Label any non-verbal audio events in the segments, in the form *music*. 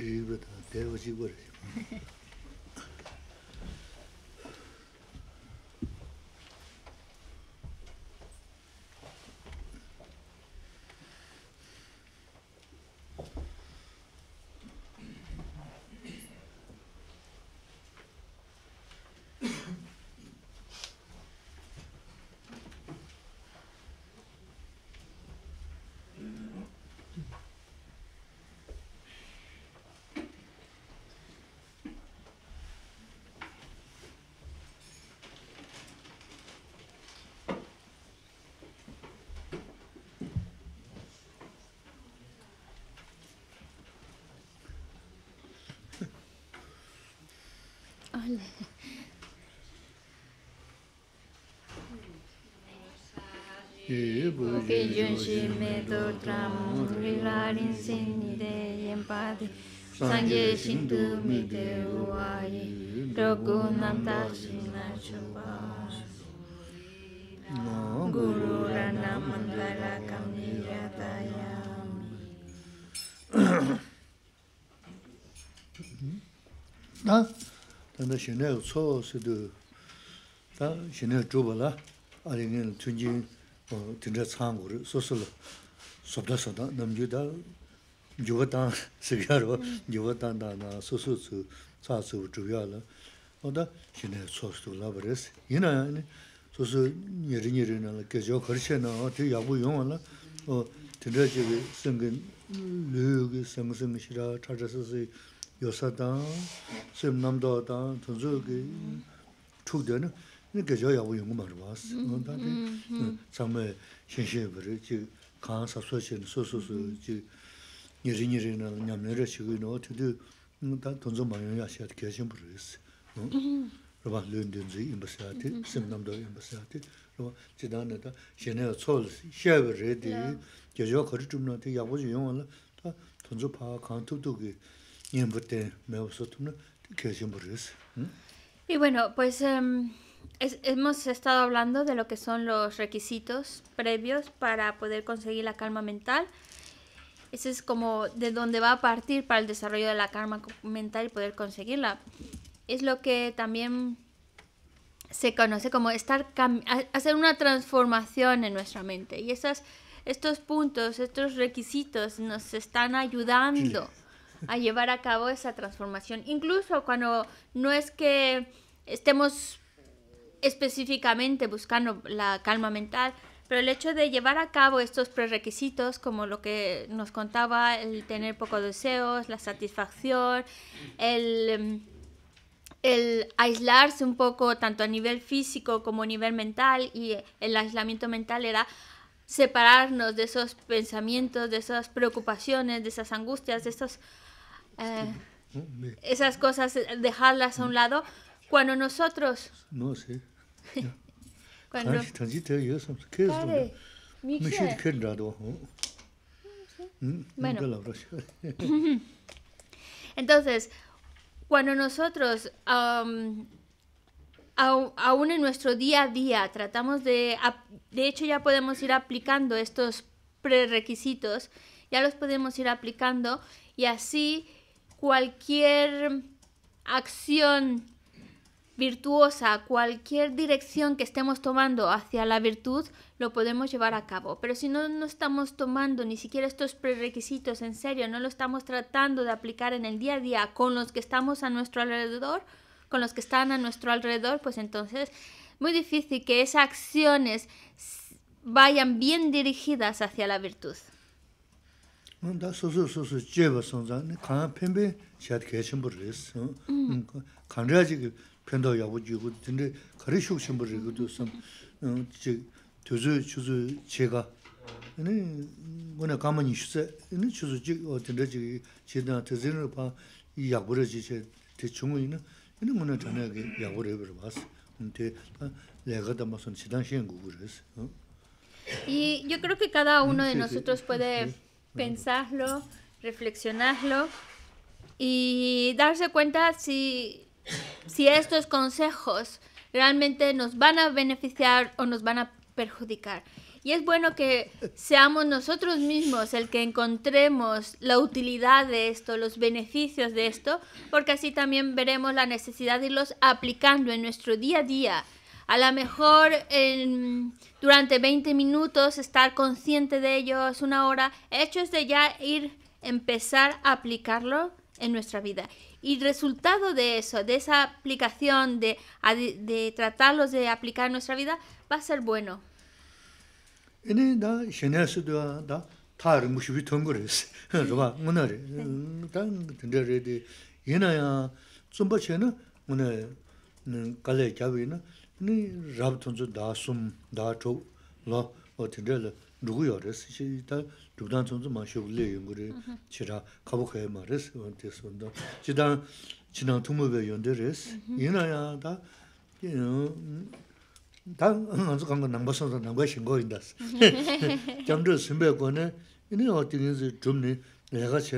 10時ぐらい。Aduh. Porque yo shimeto tramu rilarin sinide yempati sanje shintu mite uayi roku nanta shina chupa guru rana mandala mandara kamniyatayami Huh? tanda shenayag tso sido ta shenayag chubala ari ngayon tunji tindra tsangur sosol sopda sotan namjio da jiva tan *laughs* sikyarwa jiva tan tanda sosol tsu tsa tsu chubyala oda shenayag tso sido labares ina yani sosol nyeri kharche na yabu yongwa la sengi sengi sengi shira 요사당 sem namdaa taa, tanzuu ki chukdaa na, ina gajaa yaabu yungu marwaas. Nga taa tsaamay shenshen bari, chi kaan sapsuwa chen, su su su, chi nyeri nyeri na, nyam nyeri chigui na, tidu, nga taa tanzuu maayon yaasiyaad kiaxin bariis. Rwaa luyn dunzu imbasiyaati, sem namdaa imbasiyaati, ¿Mm? Y bueno, pues em, hemos estado hablando de lo que son los requisitos previos para poder conseguir la calma mental. Ese es como de dónde va a partir para el desarrollo de la calma mental y poder conseguirla. Es lo que también se conoce como estar hacer una transformación en nuestra mente. Y esas, estos puntos, estos requisitos nos están ayudando a llevar a cabo esa transformación. Incluso cuando no es que estemos específicamente buscando la calma mental, pero el hecho de llevar a cabo estos prerequisitos, como lo que nos contaba, el tener pocos deseos, la satisfacción, el, aislarse un poco tanto a nivel físico como a nivel mental, y el aislamiento mental era separarnos de esos pensamientos, de esas preocupaciones, de esas angustias, de esos Ah, esas cosas, eh, dejarlas a un lado, cuando nosotros... No sé. *laughs* cuando... Entonces, cuando nosotros, aún en nuestro día a día, tratamos de, de hecho ya podemos ir aplicando estos prerequisitos, ya los podemos ir aplicando y así cualquier acción virtuosa, cualquier dirección que estemos tomando hacia la virtud, lo podemos llevar a cabo. Pero si no, estamos tomando ni siquiera estos prerequisitos en serio, no lo estamos tratando de aplicar en el día a día con los que estamos a nuestro alrededor, con los que están a nuestro alrededor, pues entonces muy difícil que esas acciones vayan bien dirigidas hacia la virtud. Nanda susu susu jeba sanza, kanya penpe shiad kachinpo res. Kanya jiga pendao yabu jigo, dinde kari shukchinpo rigo dosam, tuzu chuzu chega. Nani guna kama nishuza, nani chuzu jiga, dinde jiga chidana tazirin pa yabu ra jiga te chungu ina, nani guna dana yabu ra bar bas. cada uno de nosotros puede... pensarlo, reflexionarlo y darse cuenta si, estos consejos realmente nos van a beneficiar o nos van a perjudicar. Y es bueno que seamos nosotros mismos el que encontremos la utilidad de esto, los beneficios de esto, porque así también veremos la necesidad de irlos aplicando en nuestro día a día a lo mejor durante 20 minutos estar consciente de ellos, una hora, hecho es de ya ir, empezar a aplicarlo en nuestra vida. Y el resultado de eso, de esa aplicación, de, de tratarlos de aplicar en nuestra vida, va a ser bueno. *laughs* Ni rab tunzu da sum, da chok, la, o tindra la, rugu yo res, shi ta rugdan tunzu ma shok le yung guri, chi ra kabu khaya ma res, wan tis wan da. Chi dan, chi nang tumu de res, kanga ne, zi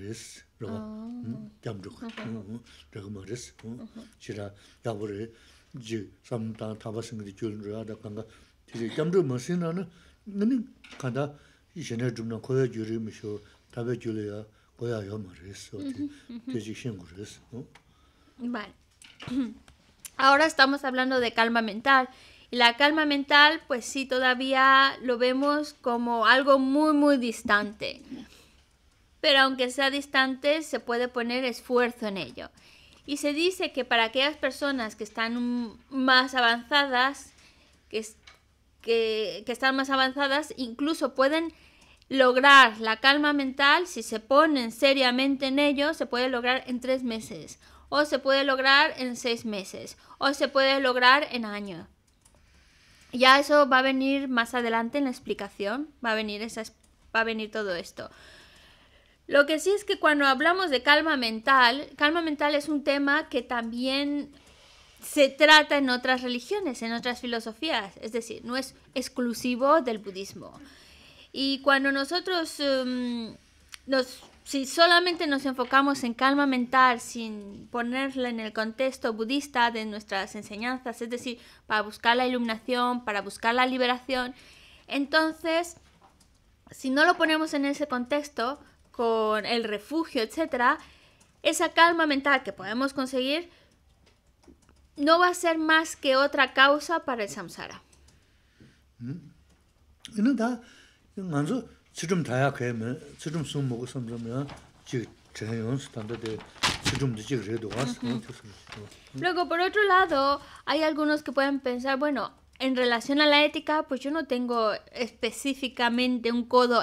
res. Ahora estamos hablando de calma mental. Y la calma mental, pues sí, todavía lo vemos como algo muy, muy distante pero aunque sea distante, se puede poner esfuerzo en ello. Y se dice que para aquellas personas que están más avanzadas, que, están más avanzadas, incluso pueden lograr la calma mental, si se ponen seriamente en ello, se puede lograr en tres meses, o se puede lograr en seis meses, o se puede lograr en año. Ya eso va a venir más adelante en la explicación, va a venir, esa, va a venir todo esto. Lo que sí es que cuando hablamos de calma mental, calma mental es un tema que también se trata en otras religiones, en otras filosofías, es decir, no es exclusivo del budismo. Y cuando nosotros em, si solamente nos enfocamos en calma mental sin ponerla en el contexto budista de nuestras enseñanzas, es decir, para buscar la iluminación, para buscar la liberación, entonces, si no lo ponemos en ese contexto, con el refugio, etcétera, esa calma mental que podemos conseguir no va a ser más que otra causa para el samsara. Luego, por otro lado, hay algunos que pueden pensar, bueno, en relación a la ética, pues yo no tengo específicamente un codo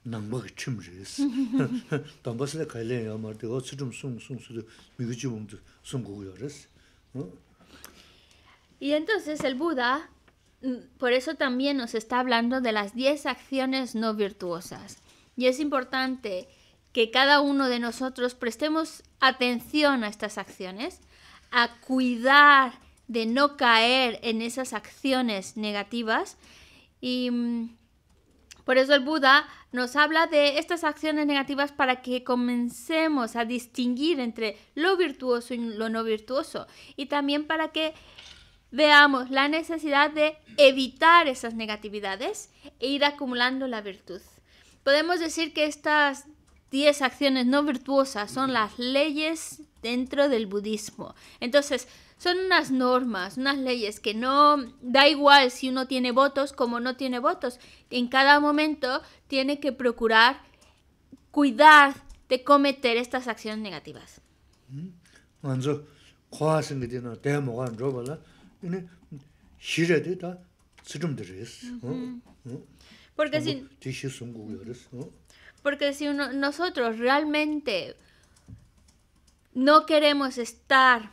*laughs* Y entonces el Buda, mm, por eso también nos está hablando de las 10 acciones no virtuosas. Y es importante que cada uno de nosotros prestemos atención a estas acciones, a cuidar de no caer en esas acciones negativas y mm, por eso el Buda nos habla de estas acciones negativas para que comencemos a distinguir entre lo virtuoso y lo no virtuoso y también para que veamos la necesidad de evitar esas negatividades e ir acumulando la virtud. Podemos decir que estas 10 acciones no virtuosas son las leyes dentro del budismo. Entonces, son unas normas, unas leyes que no da igual si uno tiene votos como no tiene votos. En cada momento tiene que procurar cuidar de cometer estas acciones negativas. Porque si, nosotros realmente no queremos estar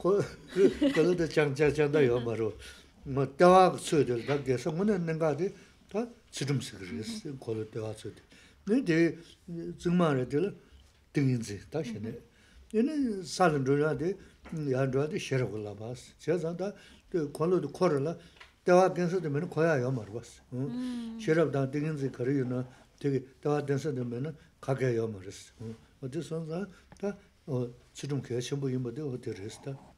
그그 근데 장자자다 요 바로 뭐 대화 쓰들 계속 뭐 했는가지 다 지름스러스 고려 대화 쓰들 근데 정말 애들 등인지 다시 얘는 사는 돌아데 야 돌아데 봤어 제가다 그 권로도 코르라 대화 변서도 메모 고야요 말고 봤어 음 쉐러다 등인지 거리요나 되게 대화 변서도 메모 가게요 말었어 어디서 나다 어 지금 계속 뭐 어디를 했다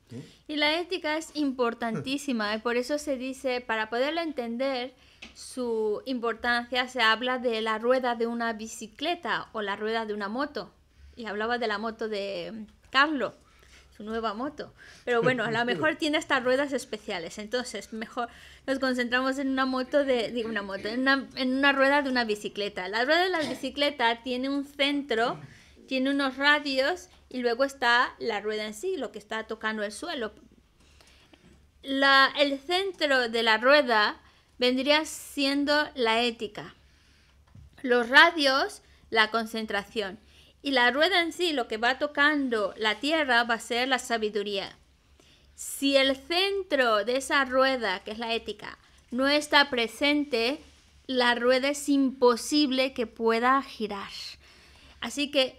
Y la ética es importantísima, y por eso se dice, para poderlo entender, su importancia se habla de la rueda de una bicicleta o la rueda de una moto. Y hablaba de la moto de Carlo, su nueva moto. Pero bueno, a lo mejor tiene estas ruedas especiales. Entonces, mejor nos concentramos en una moto de, una moto, en una, en una rueda de una bicicleta. La rueda de la bicicleta tiene un centro tiene unos radios y luego está la rueda en sí, lo que está tocando el suelo. La, el centro de la rueda vendría siendo la ética, los radios, la concentración y la rueda en sí, lo que va tocando la tierra, va a ser la sabiduría. Si el centro de esa rueda, que es la ética, no está presente, la rueda es imposible que pueda girar. Así que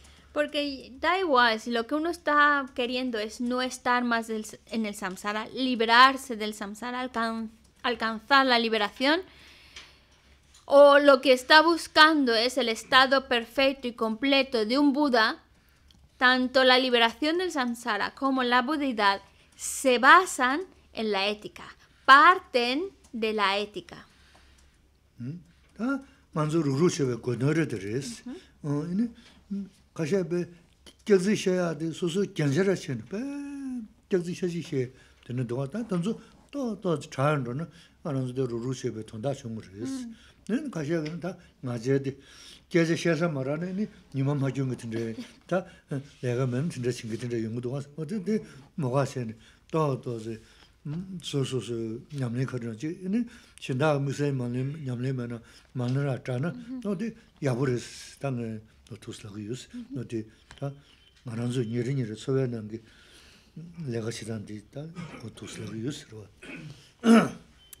Porque da igual, si lo que uno está queriendo es no estar más en el samsara, liberarse del samsara, alcanzar la liberación, o lo que está buscando es el estado perfecto y completo de un Buda, tanto la liberación del samsara como la budidad se basan en la ética, parten de la ética. ¿Mm? Ah, kashe be kyezi sheya de susu kyanjara shen pe kyezi sheji she de ne dwa ta tanzu to to chaan ro na anan de ru ru she be ton da shum ru es ne kashe ge ta ma je 무슨 kyezi she sa ma ra ne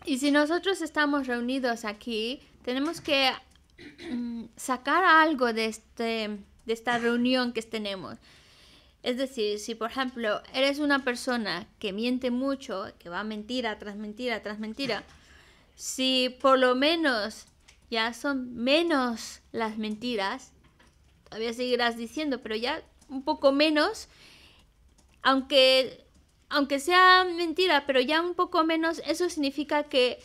Y si nosotros estamos reunidos aquí, tenemos que mm, sacar algo de, este, de esta reunión que tenemos. Es decir, si por ejemplo eres una persona que miente mucho, que va mentira tras mentira tras mentira, si por lo menos ya son menos las mentiras, todavía seguirás diciendo, pero ya un poco menos, aunque, aunque sea mentira, pero ya un poco menos, eso significa que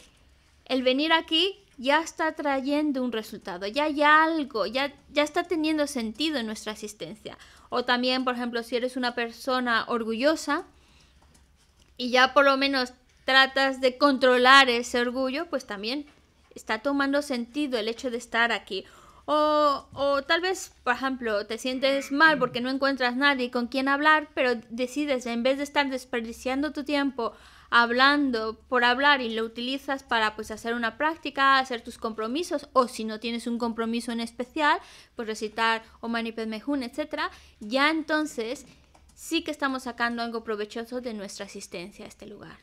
el venir aquí ya está trayendo un resultado, ya hay algo, ya, ya está teniendo sentido en nuestra existencia. O también, por ejemplo, si eres una persona orgullosa y ya por lo menos tratas de controlar ese orgullo, pues también está tomando sentido el hecho de estar aquí. O, tal vez, por ejemplo, te sientes mal porque no encuentras nadie con quien hablar, pero decides, en vez de estar desperdiciando tu tiempo hablando por hablar y lo utilizas para pues hacer una práctica, hacer tus compromisos, o si no tienes un compromiso en especial, pues recitar o Padme etc., ya entonces sí que estamos sacando algo provechoso de nuestra asistencia a este lugar.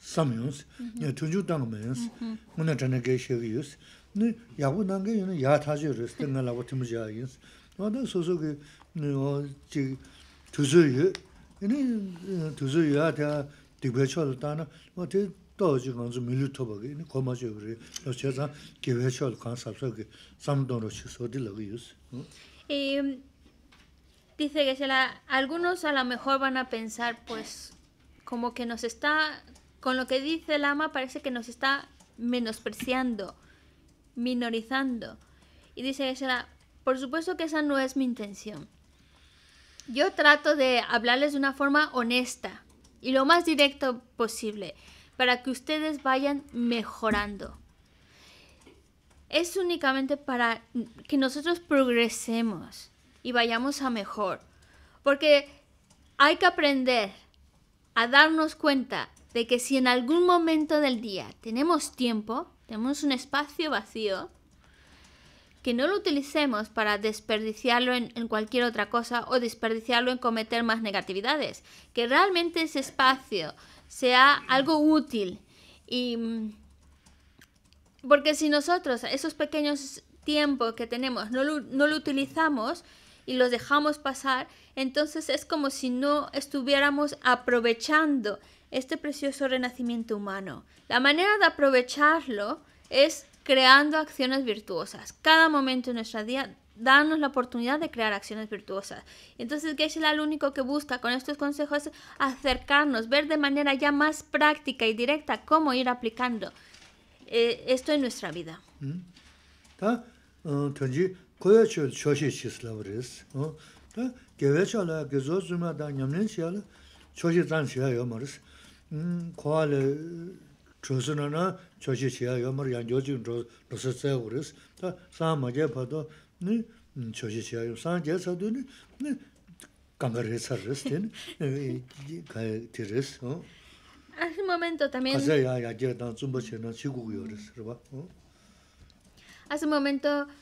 samyons, nyo tunju tanga mayons, muna tanda gaya shegi yus. Nyo yagu nanga yun yaa taji yoris, tanga lawa timuja yins. Wada chi, tuzu yu, yun, tuzu yu yaa taa dikwe kan Dice que se la, algunos a lo mejor van a pensar, pues, como que nos está, con lo que dice el ama parece que nos está menospreciando, minorizando. Y dice por supuesto que esa no es mi intención. Yo trato de hablarles de una forma honesta y lo más directo posible para que ustedes vayan mejorando. Es únicamente para que nosotros progresemos y vayamos a mejor. Porque hay que aprender a darnos cuenta de que si en algún momento del día tenemos tiempo, tenemos un espacio vacío, que no lo utilicemos para desperdiciarlo en, cualquier otra cosa o desperdiciarlo en cometer más negatividades, que realmente ese espacio sea algo útil mm, porque si nosotros esos pequeños tiempos que tenemos no no lo utilizamos, y los dejamos pasar, entonces es como si no estuviéramos aprovechando este precioso renacimiento humano. La manera de aprovecharlo es creando acciones virtuosas. Cada momento de nuestra día darnos la oportunidad de crear acciones virtuosas. Entonces Geshe-la lo único que busca con estos consejos es acercarnos, ver de manera ya más práctica y directa cómo ir aplicando eh, esto en nuestra vida. ¿Mm? Oh, kuya chö choshi chisla vris. Hm? Gewe chala, gezo zuma da nyamlin chiya la, choshi zan chiya yo maris. Hmm, Kua le chosuna na choshi chiya yo mar, yang jochi rosa chaya vris. Ta saa maje pato, ni hmm, choshi chiya yo. Saa je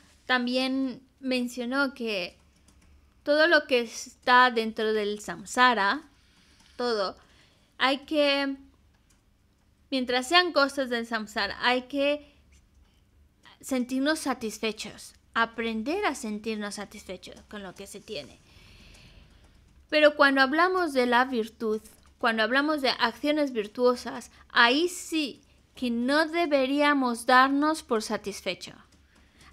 *laughs* También mencionó que todo lo que está dentro del samsara, todo, hay que, mientras sean cosas del samsara, hay que sentirnos satisfechos, aprender a sentirnos satisfechos con lo que se tiene. Pero cuando hablamos de la virtud, cuando hablamos de acciones virtuosas, ahí sí que no deberíamos darnos por satisfecho.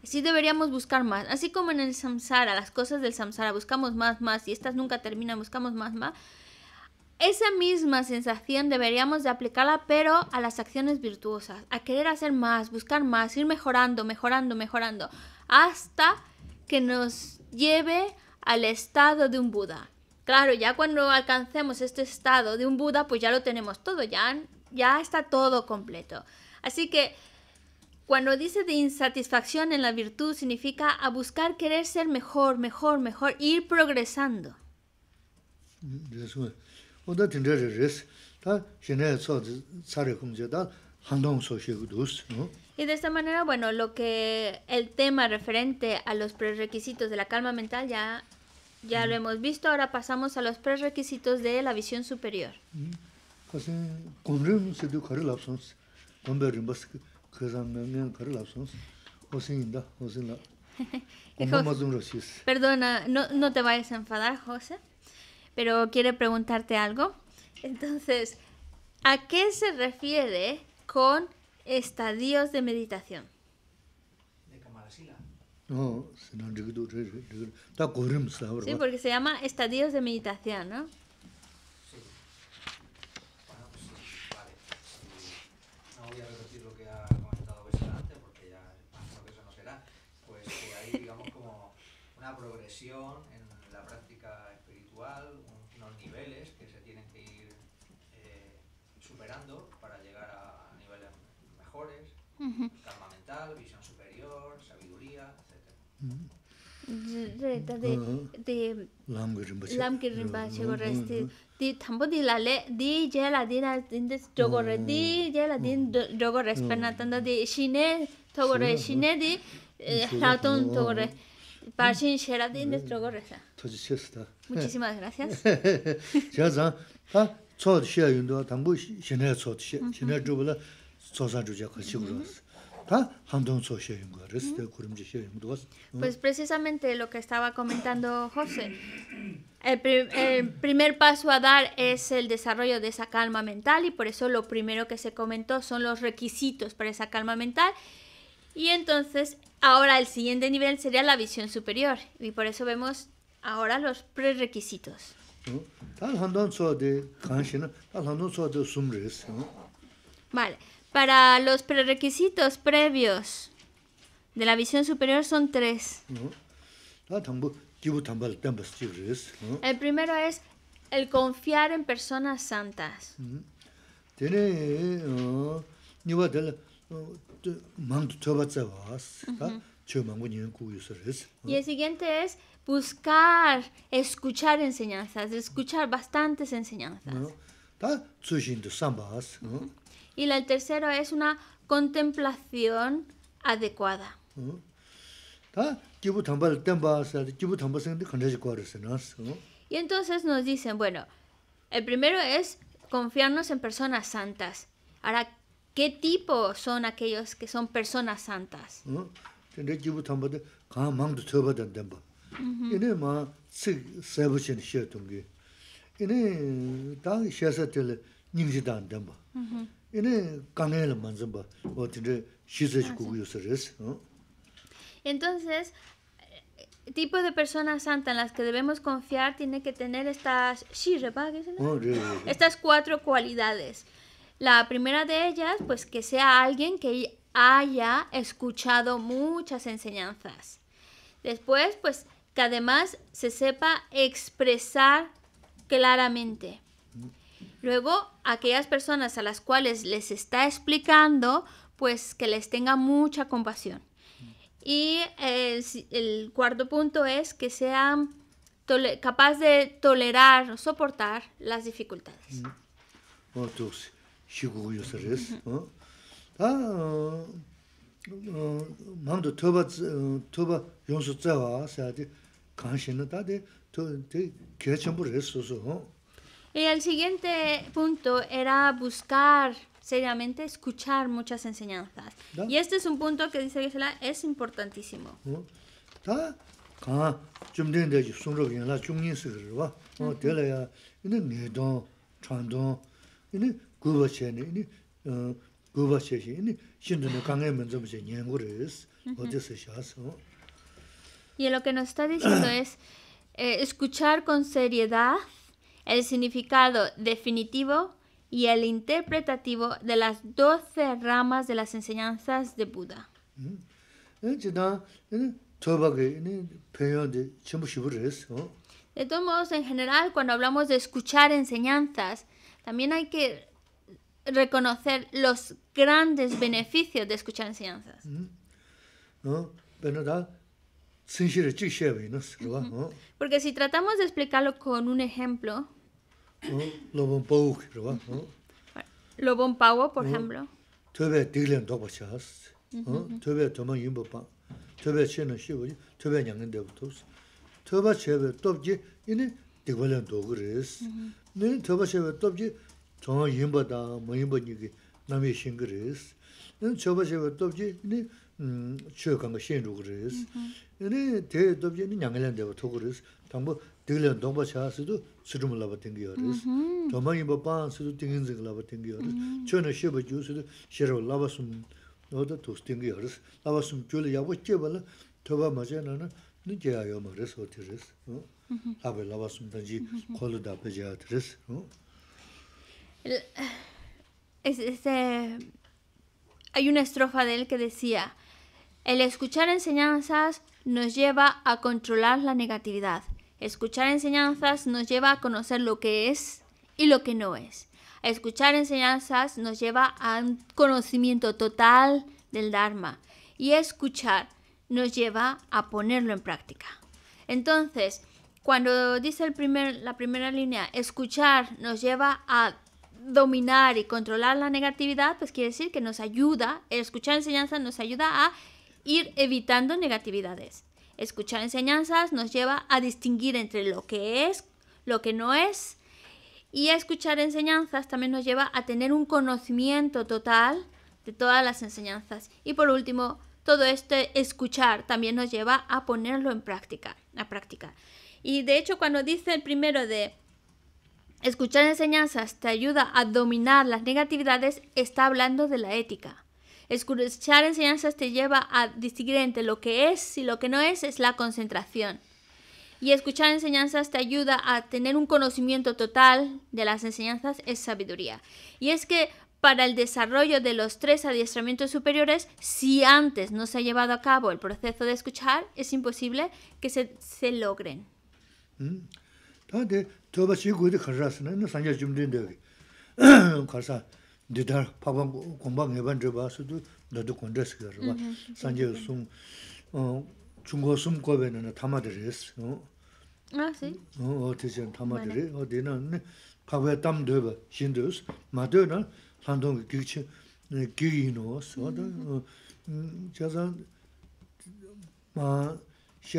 Así deberíamos buscar más. Así como en el samsara, las cosas del samsara, buscamos más, más y estas nunca terminan, buscamos más, más. Esa misma sensación deberíamos de aplicarla, pero a las acciones virtuosas, a querer hacer más, buscar más, ir mejorando, mejorando, mejorando, hasta que nos lleve al estado de un Buda. Claro, ya cuando alcancemos este estado de un Buda, pues ya lo tenemos todo, ya, ya está todo completo. Así que cuando dice de insatisfacción en la virtud significa a buscar querer ser mejor, mejor, mejor, ir progresando. Y de esta manera, bueno, lo que el tema referente a los prerequisitos de la calma mental ya, ya lo mm. hemos visto, ahora pasamos a los prerequisitos de la visión superior. Perdona, no, no te vayas a enfadar, José, pero quiere preguntarte algo. Entonces, ¿a qué se refiere con estadios de meditación? Sí, porque se llama estadios de meditación, ¿no? lam ki rinpa che go res ti ti thambu di la le di je la di na din Pues precisamente lo que estaba comentando José. El, primer paso a dar es el desarrollo de esa calma mental y por eso lo primero que se comentó son los requisitos para esa calma mental. Y entonces ahora el siguiente nivel sería la visión superior y por eso vemos ahora los prerequisitos. Vale. Para los prerequisitos previos de la visión superior son tres. Ah, el primero es el confiar en personas santas. Y el siguiente es buscar, escuchar enseñanzas, escuchar bastantes enseñanzas. Y el tercero es una contemplación adecuada. Y entonces nos dicen, bueno, el primero es confiarnos en personas santas. Ahora, ¿qué tipo son aquellos que son personas santas? Ah, Entonces, eh, tipo de persona santa en las que debemos confiar tiene que tener estas oh, estas cuatro cualidades. La primera de ellas, pues que sea alguien que haya escuchado muchas enseñanzas. Después, pues que además se sepa expresar claramente. Luego, aquellas personas a las cuales les está explicando, pues que les tenga mucha compasión. Y el, cuarto punto es que sean capaz de tolerar soportar las dificultades. Y el siguiente punto era buscar seriamente, escuchar muchas enseñanzas. Y este es un punto que dice que es importantísimo. Y lo que nos está diciendo *clears throat* es eh, escuchar con seriedad el significado definitivo y el interpretativo de las doce ramas de las enseñanzas de Buda. De todos modos, en general, cuando hablamos de escuchar enseñanzas, también hay que reconocer los grandes beneficios de escuchar enseñanzas. Porque si tratamos de explicarlo con un ejemplo, lobon pau kiro wa. Hm? Lobon pau, hm? por ejemplo. Tobe diglen dobo chas. Hm? Mhm. Tobe tomo yinbo pa. Tobe chino shibo yin. Tobe nyangin debo tos. Toba chebe dobji, ini diglen dobo res. Mhm. nāmi shīngi rīs. Nā chōpa chēpa tōpchī, nī chō kāngā shēn rūg rīs. Nī tē tōpchī, nī ñāngilān dēwa tōg rīs. Tāngbō tīglān tōngba chā sīdō sīrūma labba tīngi yō rīs. Tōma yīmba pāñ sīdō tīngi nzīngi labba tīngi yō rīs. Chō nā Este, hay una estrofa de él que decía, el escuchar enseñanzas nos lleva a controlar la negatividad. Escuchar enseñanzas nos lleva a conocer lo que es y lo que no es. Escuchar enseñanzas nos lleva a un conocimiento total del Dharma. Y escuchar nos lleva a ponerlo en práctica. Entonces, cuando dice el primer, la primera línea, escuchar nos lleva a dominar y controlar la negatividad, pues quiere decir que nos ayuda, escuchar enseñanzas nos ayuda a ir evitando negatividades. Escuchar enseñanzas nos lleva a distinguir entre lo que es, lo que no es, y escuchar enseñanzas también nos lleva a tener un conocimiento total de todas las enseñanzas. Y por último, todo este escuchar también nos lleva a ponerlo en práctica, a práctica. Y de hecho, cuando dice el primero de Escuchar enseñanzas te ayuda a dominar las negatividades, está hablando de la ética. Escuchar enseñanzas te lleva a distinguir entre lo que es y lo que no es, es la concentración. Y escuchar enseñanzas te ayuda a tener un conocimiento total de las enseñanzas, es sabiduría. Y es que para el desarrollo de los tres adiestramientos superiores, si antes no se ha llevado a cabo el proceso de escuchar, es imposible que se, logren. Mm. Tiarogi buenas ki de kar Internet e zabcig dito kayogmit 건강at Marcelo Julen no Banco. Kar tokenpar vas sungangえ nubayag boss, ze gaλan padhca nyijm aminoя anxiety-vada car cirico Becca Depecha lady, 담 qabip esto equilen patri 기치 To-go.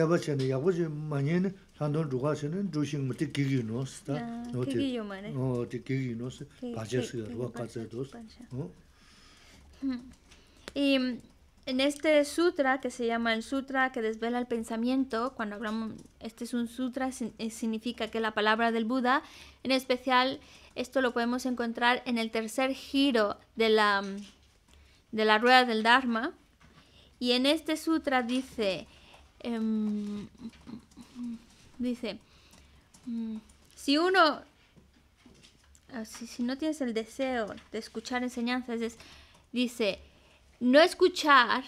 ahead ja ps defence 많이는 Y *laughs* en este sutra que se llama el sutra que desvela el pensamiento, cuando hablamos, este es un sutra, eh, significa que la palabra del Buda, en especial esto lo podemos encontrar en el tercer giro de la, de la rueda del Dharma. Y en este sutra dice, em, Dice, mm, si uno, ah, si, no tienes el deseo de escuchar enseñanzas, es, dice, no escuchar,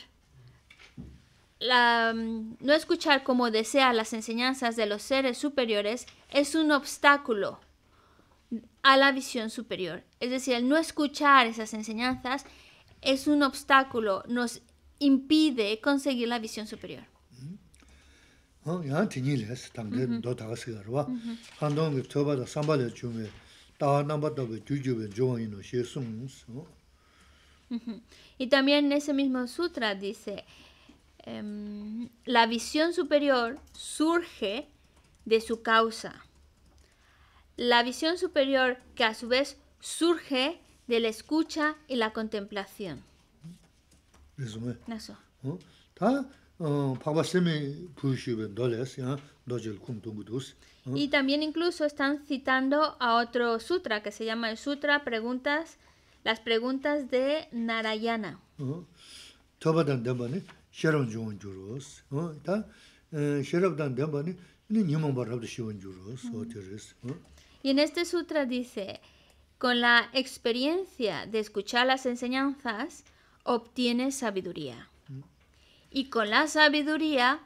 la, mm, no escuchar como desea las enseñanzas de los seres superiores es un obstáculo a la visión superior. Es decir, no escuchar esas enseñanzas es un obstáculo, nos impide conseguir la visión superior yāng tīñī lēs, tāngdē dō tāgā sīgā rwa. Hāndōng kī tōba dā sāmbā lē chūngē, tāgā nāmbā tāba gyū gyū bē jōng yinō xie sō. Y también en ese mismo sutra dice, ehm, la visión superior surge de su causa. La visión superior que a su vez surge de la escucha y la contemplación. Resume. Eso. ¿No? Y también incluso están citando a otro sutra que se llama el Sutra Preguntas, las preguntas de Narayana. Y en este sutra dice, con la experiencia de escuchar las enseñanzas, obtienes sabiduría y con la sabiduría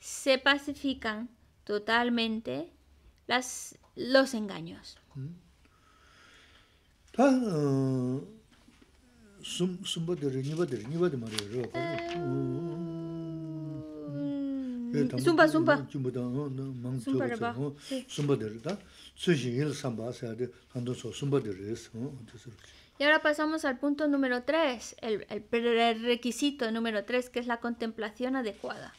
se pacifican totalmente las, los engaños. Y ahora pasamos al punto número 3, el, requisito número 3, que es la contemplación adecuada.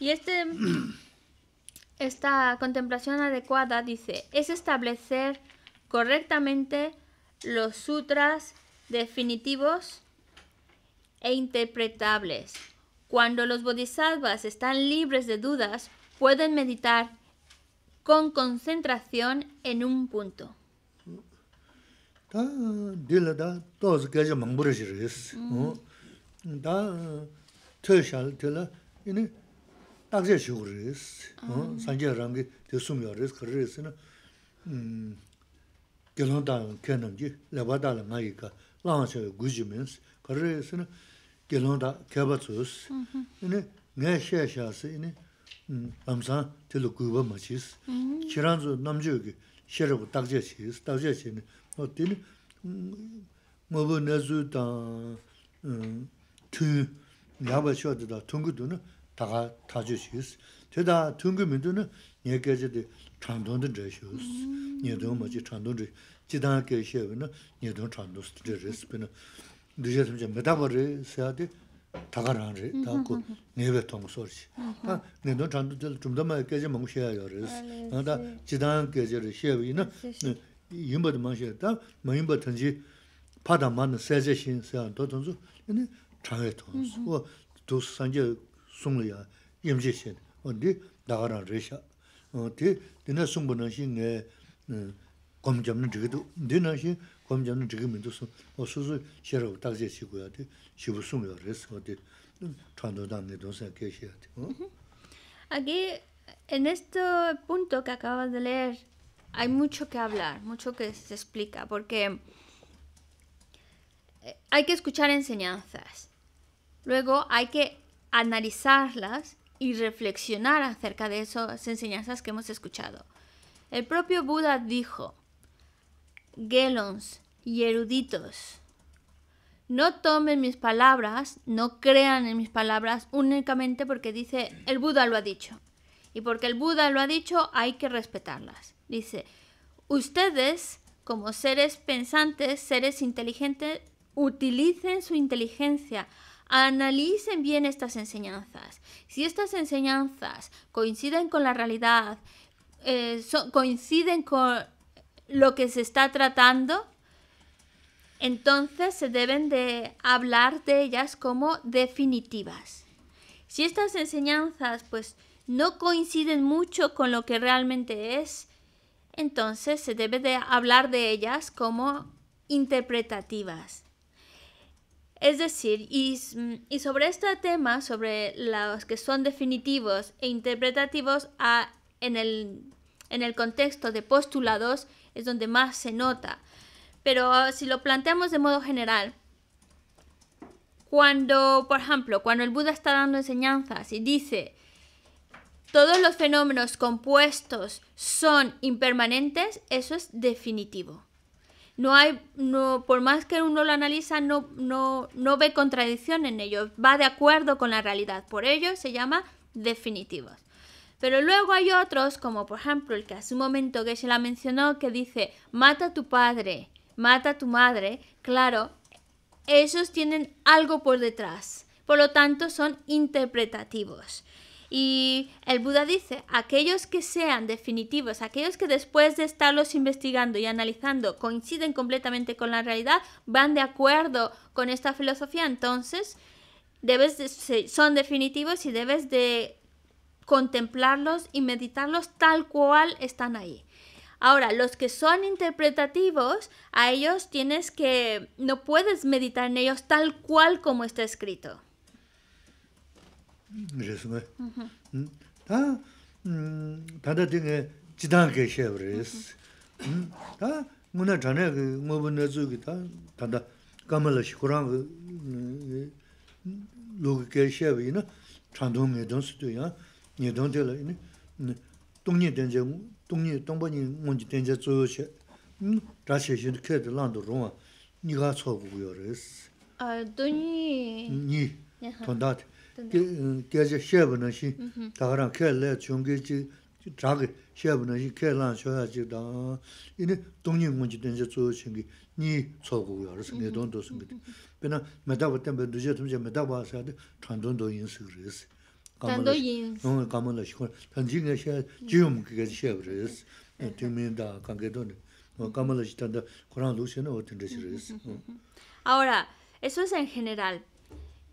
Y este, esta contemplación adecuada dice, es establecer correctamente los sutras definitivos e interpretables. Cuando los bodhisattvas están libres de dudas, pueden meditar con concentración en un punto. gilung dāng kēnam jī lēpa dāla ngā yī kā lāng shē gu jī mīns, kā rē sī nā gilung dā kēpa tsū sī, yī nī ngā shē shā sī yī chandung dhe zhe shu, nyedung ma chi chandung dhe, chi dhan ke xe we na, nyedung chandung dhe zhe sipi na, dhe zhe sim che medaba re, siya de, taga rang re, ta ku, nyewe tong sor chi. dhe, chumda ma mung xe ya ma na, ya, Aquí, en este punto que acabas de leer, hay mucho que hablar, mucho que se explica, porque eh, hay que escuchar enseñanzas, luego hay que analizarlas y reflexionar acerca de esas enseñanzas que hemos escuchado. El propio Buda dijo, Gelons y eruditos, no tomen mis palabras, no crean en mis palabras únicamente porque dice el Buda lo ha dicho. Y porque el Buda lo ha dicho hay que respetarlas. Dice, ustedes como seres pensantes, seres inteligentes, utilicen su inteligencia Analicen bien estas enseñanzas. Si estas enseñanzas coinciden con la realidad, eh, coinciden con lo que se está tratando, entonces se deben de hablar de ellas como definitivas. Si estas enseñanzas pues no coinciden mucho con lo que realmente es, entonces se debe de hablar de ellas como interpretativas. Es decir, mm, y, sobre este tema, sobre los que son definitivos e interpretativos en, el, en el contexto de postulados, es donde más se nota. Pero ah, si lo planteamos de modo general, cuando, por ejemplo, cuando el Buda está dando enseñanzas y dice, todos los fenómenos compuestos son impermanentes, eso es definitivo no hay, no, por más que uno lo analiza, no, no, no ve contradicción en ello, va de acuerdo con la realidad, por ello se llama definitivos. Pero luego hay otros, como por ejemplo el que hace un momento que se la mencionó, que dice, mata a tu padre, mata a tu madre, claro, esos tienen algo por detrás, por lo tanto son interpretativos. Y el Buda dice, aquellos que sean definitivos, aquellos que después de estarlos investigando y analizando coinciden completamente con la realidad, van de acuerdo con esta filosofía, entonces debes son definitivos y debes de contemplarlos y meditarlos tal cual están ahí. Ahora, los que son interpretativos, a ellos tienes que, no puedes meditar en ellos tal cual como está escrito 그래서 다 음. 아. 음. 다다딩에 지단게 쉐브레스. 음. 아. 문에 전에 그 뭐는 저기다. 다다 까말라 시구랑 그 로그게이 쉐브이나. 찬동에 돈스도야. 네 돈들이 네. 동네 된제 동네 동번이 뭔지 된제 조요시. 음. 다시 이제 캐드란도 로마. 니가 처보고요. 아, 돈이 니 돈다트 계제 쉐브는 시 다가랑 켈레 중계지 자기 쉐브는 시 켈란 쇼야지다 이네 동님 문제 된제 조신기 니 초고요 그래서 내 돈도 숨기 그러나 메다부터 뭐 두제 좀제 메다 봐서 전돈도 인수그래서 감도인 응 감을 시고 단지게 시 지음 그게 시어버렸어 팀민다 관계도 감을 시다 그런 루션은 어떤 데 Ahora, eso es en general,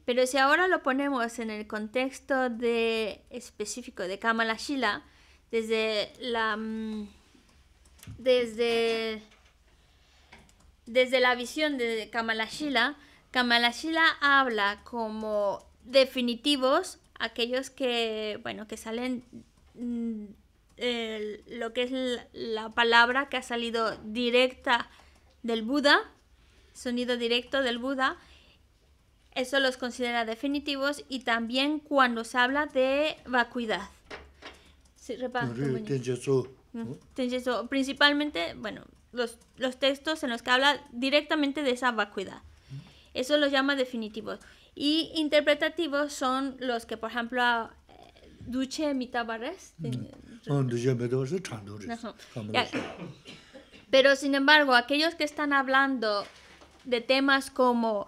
Pero si ahora lo ponemos en el contexto específico de Kamala Shila, desde la mm, desde desde la visión de Kamala Shila, Kamala Shila habla como definitivos aquellos que bueno que salen mm, lo que es la palabra que ha salido directa del Buda, sonido directo del Buda eso los considera definitivos y también cuando se habla de vacuidad. Sí, principalmente, bueno, los, los, textos en los que habla directamente de esa vacuidad. Eso los llama definitivos. Y interpretativos son los que, por ejemplo, eh, duche mitabares. Eh, Pero sin embargo, aquellos que están hablando de temas como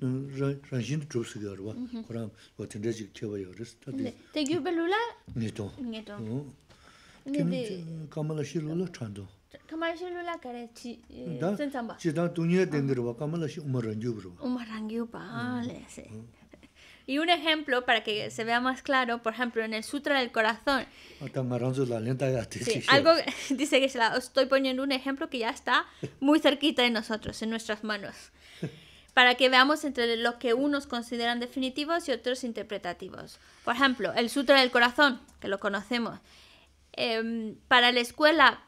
Y un ejemplo para que se vea más claro, por ejemplo, en el Sutra del Corazón. algo dice que estoy poniendo un ejemplo que ya está muy cerquita de nosotros, en nuestras manos para que veamos entre los que unos consideran definitivos y otros interpretativos. Por ejemplo, el Sutra del Corazón, que lo conocemos. Em, para la escuela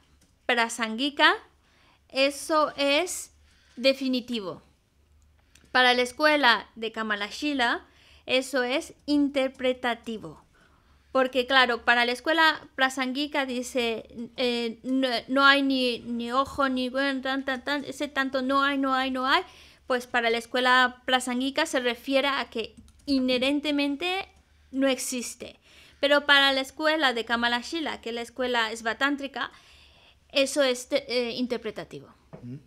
prasangika, eso es definitivo. Para la escuela de Kamalashila, eso es interpretativo. Porque claro, para la escuela prasangika dice, eh, no, hay ni, ojo, ni tan, tan, tan, ese tanto no hay, no hay, no hay pues para la escuela plazanguica se refiere a que inherentemente no existe. Pero para la escuela de Kamalashila, que la escuela es esvatántrica, eso es eh, interpretativo. Mm-hmm.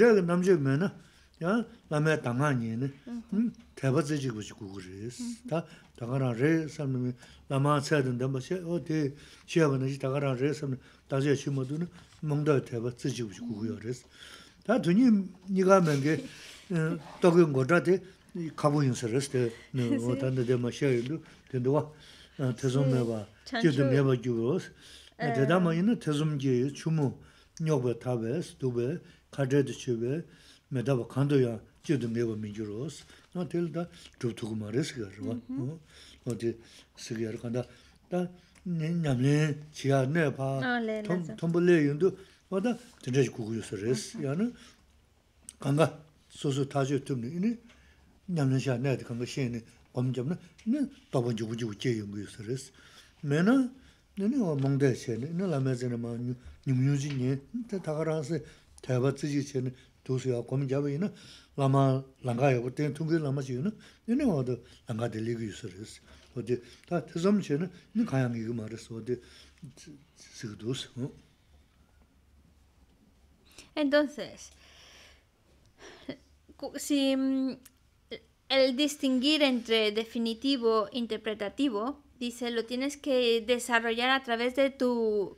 Oh, 야 남에 당하니네 nye 대버지지 nye, nye, 다 당하라 vizh gugu rizh, taa, tanga ra rizh, sami nye, lamaya tsaya dan dama xe, o, dee, xeabana xe, tanga ra rizh, sami nye, taziya shimadu nye, mongda ya 내가 tzidzik vizh gugu ya rizh, taa tuni niga ma 메다바 칸도야 쯧드 메바 민주로스 나텔다 텔다 좁두고 어디 스기야를 간다 다 냠네 지야 내봐 톰 톰블레 윤도 뭐다 진짜 구구요서 레스 야는 소소 타주 틈니 이니 냠네 지야 내도 간가 시에니 엄점네 네 더번 주고 주고 제용 거요서 레스 매는 네네 어 몽대 시에니 네 라메즈네 마 뉴뮤지니 다 가라서 duusiyaa komi jaba ina la langa yabu, te tungi la chi y no wadu langa de ligu yusarisi. Wadi taa tizam chi ina ina kanyang más marisi de sigi duusi. Entonces, si mm, el distinguir entre definitivo e interpretativo, dice, lo tienes que desarrollar a través de tu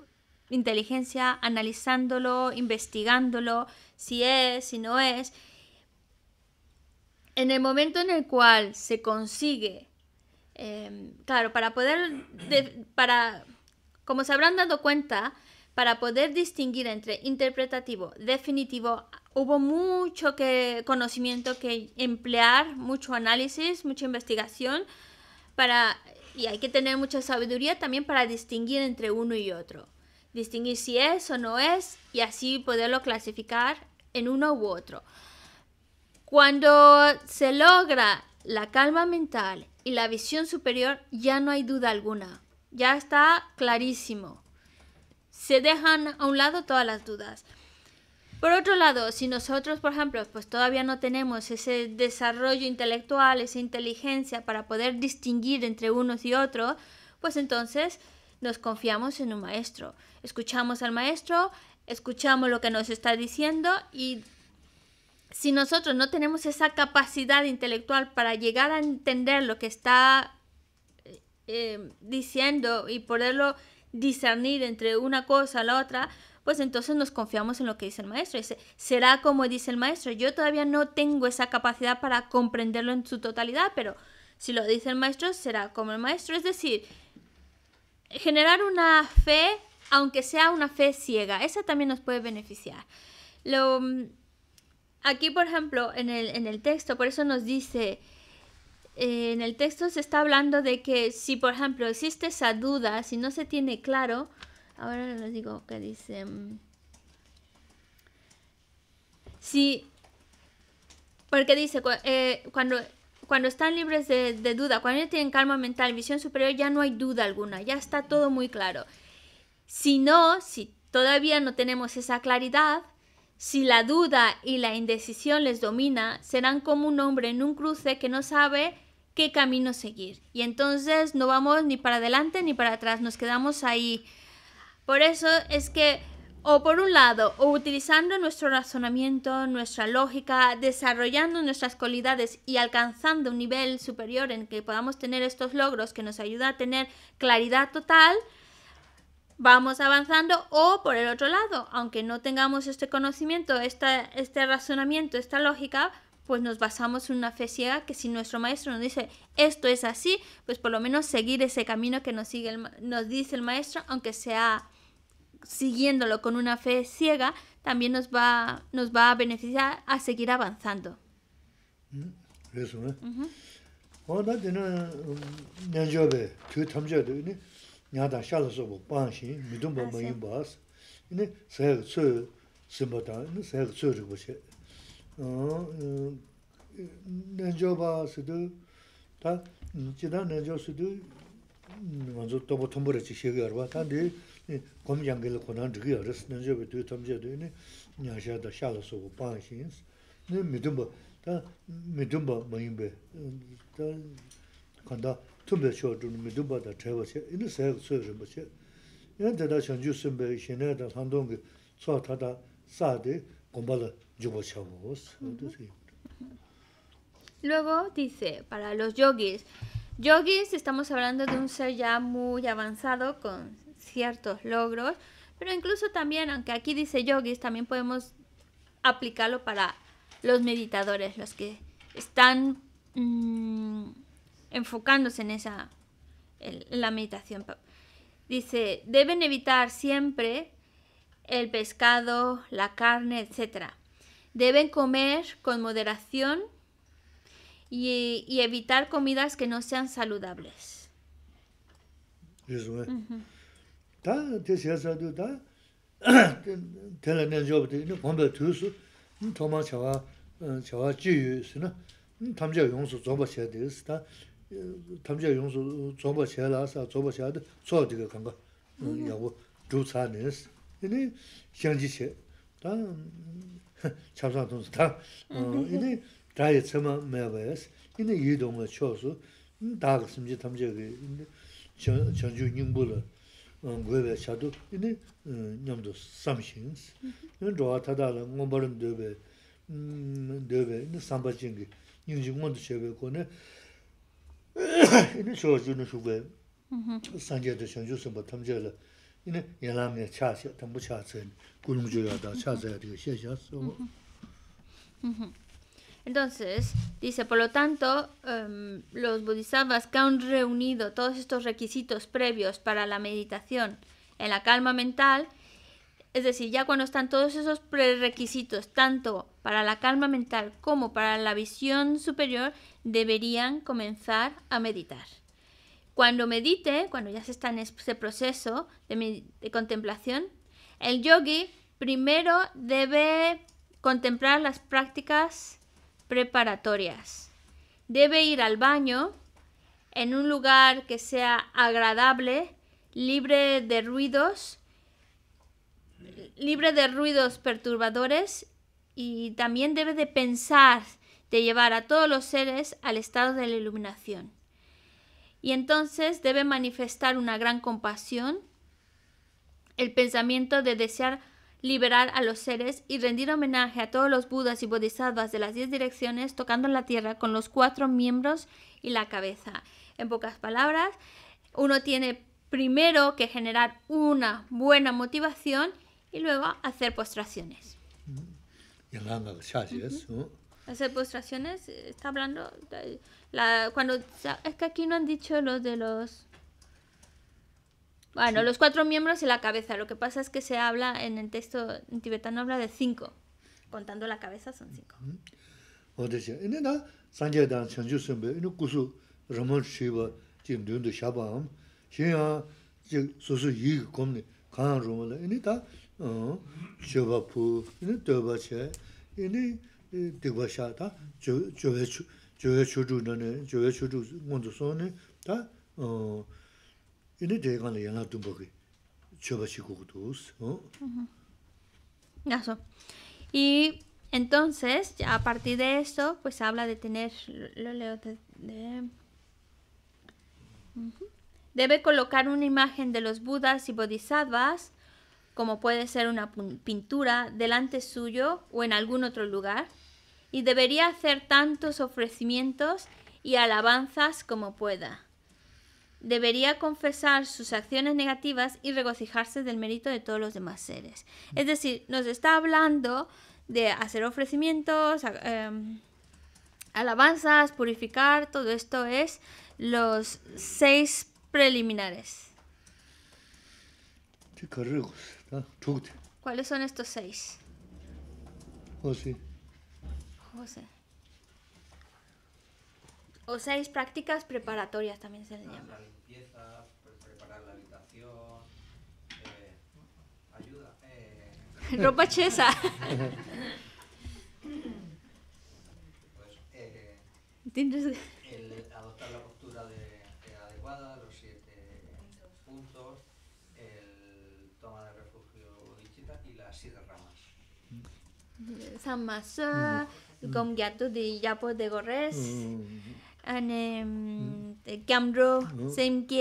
inteligencia analizándolo, investigándolo, si es, si no es. En el momento en el cual se consigue, em, claro, para poder, para, como se habrán dado cuenta, para poder distinguir entre interpretativo, definitivo, hubo mucho que, conocimiento que emplear, mucho análisis, mucha investigación, para, y hay que tener mucha sabiduría también para distinguir entre uno y otro distinguir si es o no es y así poderlo clasificar en uno u otro. Cuando se logra la calma mental y la visión superior, ya no hay duda alguna, ya está clarísimo. Se dejan a un lado todas las dudas. Por otro lado, si nosotros, por ejemplo, pues todavía no tenemos ese desarrollo intelectual, esa inteligencia para poder distinguir entre unos y otros, pues entonces nos confiamos en un maestro escuchamos al maestro, escuchamos lo que nos está diciendo y si nosotros no tenemos esa capacidad intelectual para llegar a entender lo que está eh, eh, diciendo y poderlo discernir entre una cosa a la otra, pues entonces nos confiamos en lo que dice el maestro. será como dice el maestro. Yo todavía no tengo esa capacidad para comprenderlo en su totalidad, pero si lo dice el maestro, será como el maestro. Es decir, generar una fe aunque sea una fe ciega, esa también nos puede beneficiar. Lo, mm, aquí, por ejemplo, en el, texto, por eso nos dice, eh, en el texto se está hablando de que si, por ejemplo, existe esa duda, si no se tiene claro, ahora les digo que dice, mm, si, porque dice, eh, cuando cuando están libres de, de, duda, cuando tienen calma mental, visión superior, ya no hay duda alguna, ya está todo muy claro. Si no, si todavía no tenemos esa claridad, si la duda y la indecisión les domina, serán como un hombre en un cruce que no sabe qué camino seguir. Y entonces no vamos ni para adelante ni para atrás, nos quedamos ahí. Por eso es que, o por un lado, o utilizando nuestro razonamiento, nuestra lógica, desarrollando nuestras cualidades y alcanzando un nivel superior en que podamos tener estos logros que nos ayuda a tener claridad total, vamos avanzando o por el otro lado, aunque no tengamos este conocimiento, esta, este razonamiento, esta lógica, pues nos basamos en una fe ciega que si nuestro maestro nos dice esto es así, pues por lo menos seguir ese camino que nos, sigue nos dice el maestro, aunque sea siguiéndolo con una fe ciega, también nos va, nos va a beneficiar a seguir avanzando. Eso, ñā tá xálá só bó pánxín, mídún bó mañín bó as, ñá sá xá xó xó xó xó xín bó tá xá xó xó xó rí kó xé. Néñchó bó si tú tá ñá chidá néñchó si tú, wáñzó tó bó tómbora chí xégi Mm-hmm. Luego dice, para los yogis, yogis estamos hablando de un ser ya muy avanzado con ciertos logros, pero incluso también, aunque aquí dice yogis, también podemos aplicarlo para los meditadores, los que están... Mm, enfocándose en esa la meditación. Dice, deben evitar siempre el pescado, la carne, etcétera. Deben comer con moderación y, evitar comidas que no sean saludables. tamzhaya yungzu zomba xeha la saa, zomba xeha da tsuwa diga kanga yagwa dhru tsaa nis. Yini xiangji xe, 이니 chamsaan tunzu taa, yini dhaya tsama maya baya xe, yini yi dhunga chuwa su, daa ka simji tamzhaya ge, yini chanju nyingbu la guwe baya yini nyamdo Yini yini ngondu Entonces, dice, por lo tanto, em, los bodhisattvas que han reunido todos estos requisitos previos para la meditación en la calma mental es decir, ya cuando están todos esos prerequisitos, tanto para la calma mental como para la visión superior, deberían comenzar a meditar. Cuando medite, cuando ya se está en ese proceso de, de contemplación, el yogi primero debe contemplar las prácticas preparatorias. Debe ir al baño en un lugar que sea agradable, libre de ruidos, libre de ruidos perturbadores y también debe de pensar, de llevar a todos los seres al estado de la iluminación. Y entonces debe manifestar una gran compasión, el pensamiento de desear liberar a los seres y rendir homenaje a todos los budas y bodhisattvas de las diez direcciones tocando la tierra con los cuatro miembros y la cabeza. En pocas palabras, uno tiene primero que generar una buena motivación y luego hacer postraciones. Mm. Hacer postraciones, eh, está hablando, cuando, es que aquí no han dicho los de los... Bueno, los cuatro miembros y la cabeza. Lo que pasa es que se habla en el texto en tibetano habla de cinco. Contando la cabeza son cinco. Y entonces, a partir de eso, pues habla de tener, Debe colocar una imagen de los Budas y Bodhisattvas como puede ser una pintura, delante suyo o en algún otro lugar, y debería hacer tantos ofrecimientos y alabanzas como pueda. Debería confesar sus acciones negativas y regocijarse del mérito de todos los demás seres. Es decir, nos está hablando de hacer ofrecimientos, em, alabanzas, purificar, todo esto es los seis preliminares. ¿Cuáles son estos seis? José. José. O seis prácticas preparatorias también se le ah, llama. La limpieza, preparar la habitación, eh, ayuda. Eh. *laughs* Ropa chesa. *laughs* *laughs* pues, eh, 삼마서 검갸토 디 야포 데 고레스 아네 캠드로 세임케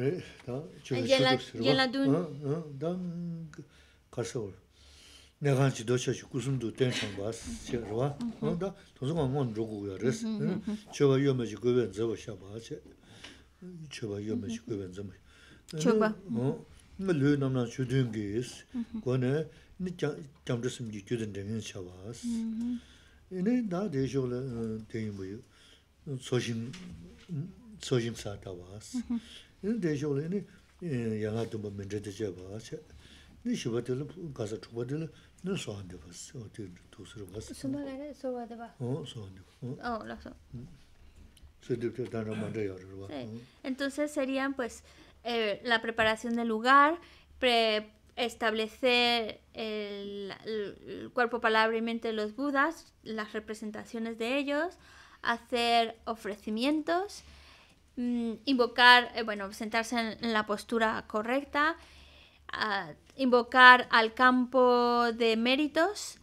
에 다? 저 저도 그래. 응? 응. 난 가서. 내가 지도 저 구슴도 텐션 봤어. 저거. 뭔데? 도서관 한번 놓고 가려. 응? 저거 요매지 그벤 저거 샤 봐. 저거 요매지 그벤 좀. 저거. ne chong chong de smj chudendeng chwas ene na dejole te moy sojin sojin sa tawas ene dejole ni ya gato benje te chwas ni chwate lo kasa chwaden ni nasaw dewas o te tosero chwas so na ga sowa o o la entonces serían pues eh la preparación del lugar pre establecer el, cuerpo, palabra y mente de los budas, las representaciones de ellos, hacer ofrecimientos, mm, invocar, eh, bueno, sentarse en, la postura correcta, invocar al campo de méritos,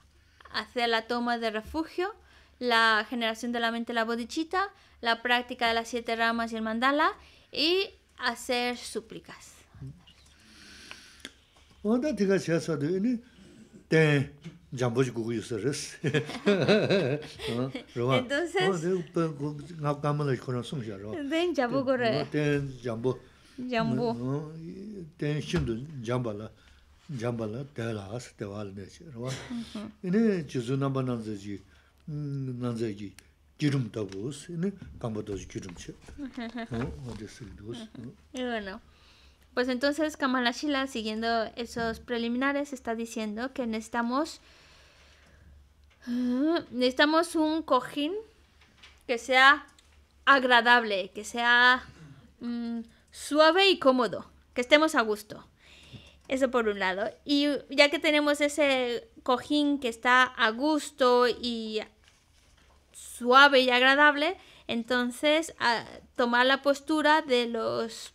hacer la toma de refugio, la generación de la mente la bodichita, la práctica de las siete ramas y el mandala y hacer súplicas. wanda tiga xia sado ini ten jambu ji gugu yusa res. *laughs* Rwa, wanda nga kama la kona sumsha rwa. Ten jambu gore. Ten jambu. Jambu. Ten shindu jamba la, jamba la, te la asa, te wala nesha rwa. *laughs* Ini chizu namba *laughs* Pues entonces Kamala Shila, siguiendo esos preliminares, está diciendo que ah, necesitamos. un cojín que sea agradable, que sea mm, suave y cómodo, que estemos a gusto. Eso por un lado. Y ya que tenemos ese cojín que está a gusto y suave y agradable, entonces a ah, tomar la postura de los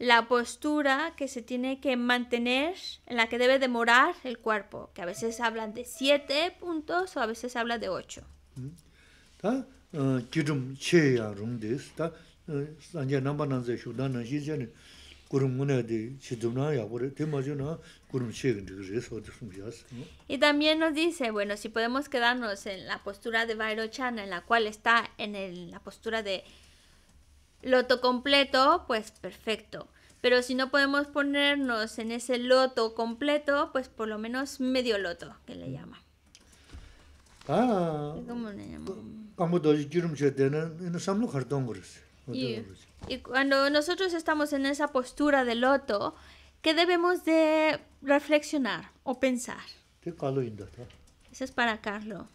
la postura que se tiene que mantener, en la que debe demorar el cuerpo, que a veces hablan de siete puntos o a veces hablan de ocho Y también nos dice, bueno, si podemos quedarnos en la postura de Vairochan, en la cual está en la postura de loto completo, pues perfecto. Pero si no podemos ponernos en ese loto completo, pues por lo menos medio loto, que le llama. Ah. ¿Cómo le Y, y cuando nosotros estamos en esa postura de loto, ¿qué debemos de reflexionar o pensar? Eso es para Carlo.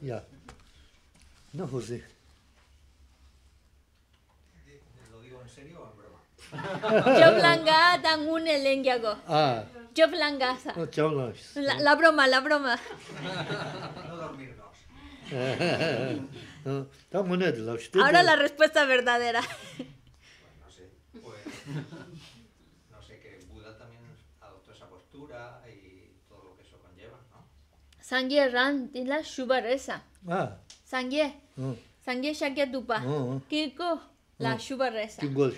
Ya. No, José. ¿Lo digo en serio o en broma? *laughs* Yo tan un elengiago. Ah. Choplangaza. No, La, la broma, la broma. No dormirnos. *laughs* Ahora la respuesta verdadera. Pues no Pues... *laughs* sangye ran 딜라 shubha resa. 상게 ah. Sangye, 상게 hmm. sangye 두파 dupa, mm. kiko hmm. la mm. shubha resa. Kiko la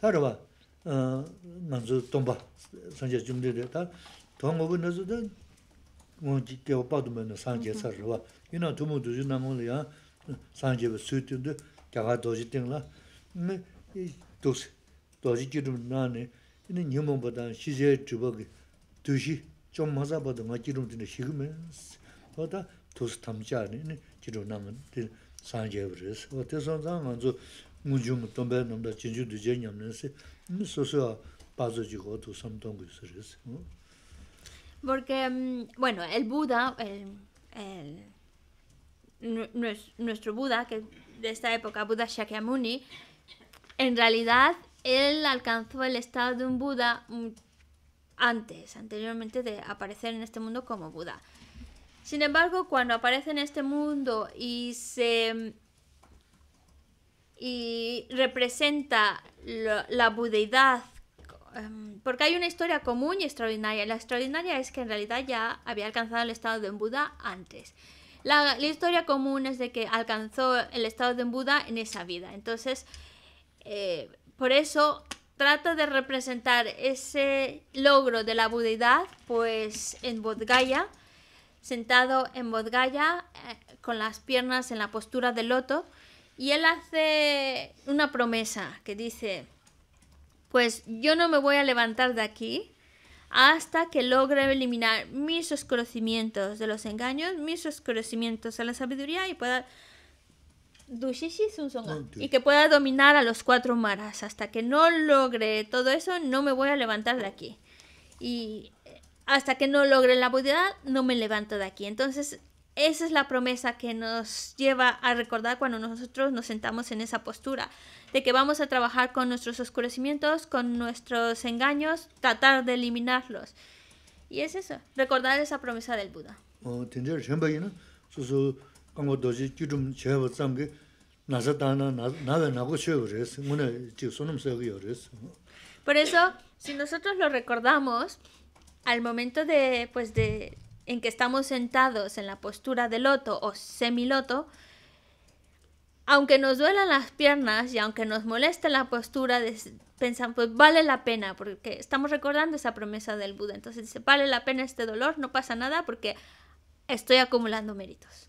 shubha 어 Ah, 돈바 상게 mm. di trenso resa. 짓게 오빠도 tomba, sangye 살러와 이나 tar, tonga bu 상게 de, ngon ji ke opa dume na sangye tumu sangye doji tingla, doji nani, Porque, mm, bueno, el Buda, nuestro Buda, que de esta época, Buda Shakyamuni, en realidad él alcanzó el estado de un Buda antes, anteriormente de aparecer en este mundo como Buda. Sin embargo, cuando aparece en este mundo y se y representa la budeidad, em, porque hay una historia común y extraordinaria. La extraordinaria es que en realidad ya había alcanzado el estado de un Buda antes. La, historia común es de que alcanzó el estado de un Buda en esa vida. Entonces, eh, por eso trata de representar ese logro de la Budidad pues en Bodh sentado en Bodh eh, con las piernas en la postura del loto, y él hace una promesa que dice, pues yo no me voy a levantar de aquí hasta que logre eliminar mis oscurecimientos de los engaños, mis oscurecimientos a la sabiduría y pueda Ah, y que pueda dominar a los cuatro maras. Hasta que no logre todo eso, no me voy a levantar de aquí. Y eh, hasta que no logre la Buda, no me levanto de aquí. Entonces, esa es la promesa que nos lleva a recordar cuando nosotros nos sentamos en esa postura, de que vamos a trabajar con nuestros oscurecimientos, con nuestros engaños, tratar de eliminarlos. Y es eso, recordar esa promesa del Buda. Por eso, si nosotros lo recordamos, al momento de, pues de, en que estamos sentados en la postura de loto o semi-loto, aunque nos duelan las piernas y aunque nos moleste la postura, pensamos pues vale la pena, porque estamos recordando esa promesa del Buda. Entonces dice, vale la pena este dolor, no pasa nada porque estoy acumulando méritos.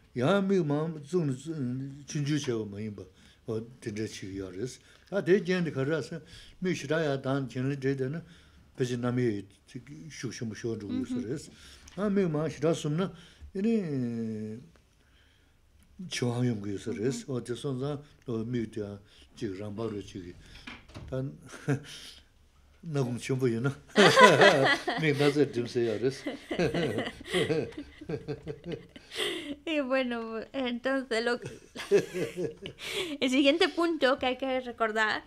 Ya mii maa zung chun juu chewa maa inba o dindar chigi yaa riz. A dee jen di kharaa san mii shiraa yaa daan jen li dee dana pechi nami voy pues, no, *laughs* de y bueno entonces lo el siguiente punto que hay que recordar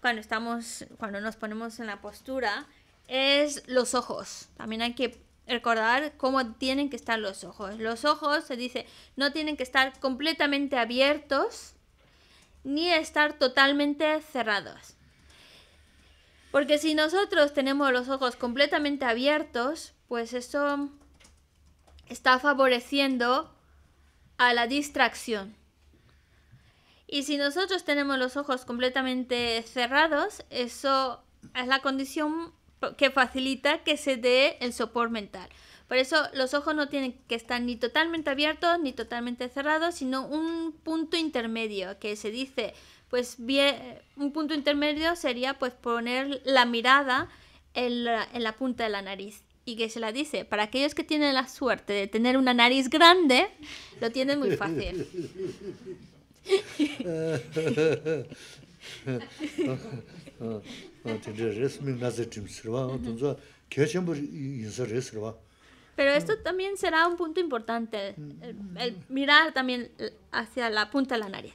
cuando estamos cuando nos ponemos en la postura es los ojos también hay que recordar cómo tienen que estar los ojos los ojos se dice no tienen que estar completamente abiertos ni estar totalmente cerrados porque si nosotros tenemos los ojos completamente abiertos, pues eso está favoreciendo a la distracción. Y si nosotros tenemos los ojos completamente cerrados, eso es la condición que facilita que se dé el sopor mental. Por eso los ojos no tienen que estar ni totalmente abiertos ni totalmente cerrados, sino un punto intermedio que se dice pues bien, un punto intermedio sería pues poner la mirada en la, punta de la nariz y que se la dice, para aquellos que tienen la suerte de tener una nariz grande, lo tienen muy fácil. *laughs* Pero esto también será un punto importante, mirar también hacia la punta de la nariz.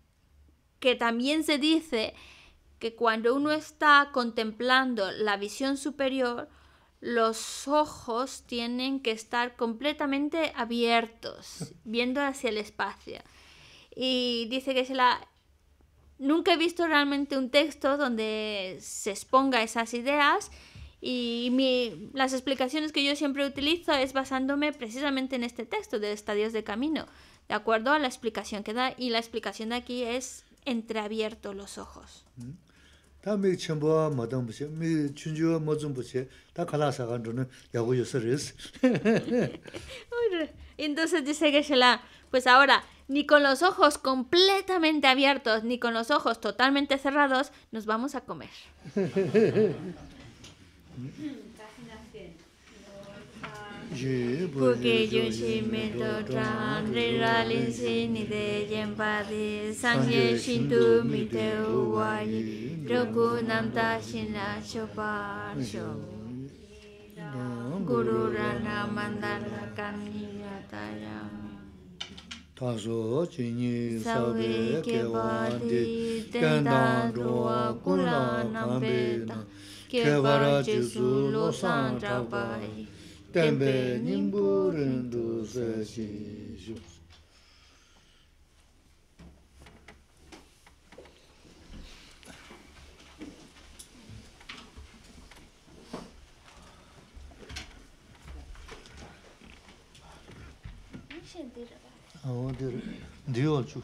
que también se dice que cuando uno está contemplando la visión superior, los ojos tienen que estar completamente abiertos, viendo hacia el espacio. Y dice que se la... Nunca he visto realmente un texto donde se exponga esas ideas y las explicaciones que yo siempre utilizo es basándome precisamente en este texto de Estadios de Camino, de acuerdo a la explicación que da y la explicación de aquí es entreabierto los ojos. *laughs* Entonces dice Geshe-la, pues ahora, ni con los ojos completamente abiertos, ni con los ojos totalmente cerrados, nos vamos a comer. *laughs* Porque yo si me toca, re la lince ni de yempa de sangre sin tu mi te uguay, roku nam ta sin la chopar Guru rana mandar la talla. Tazo chini sabe que va de tentando a kula nam beta. Que vara Jesus lo santa pa'i. tenpe nimbu rindu se shi shu. Ah, on dirait. Dieu, tu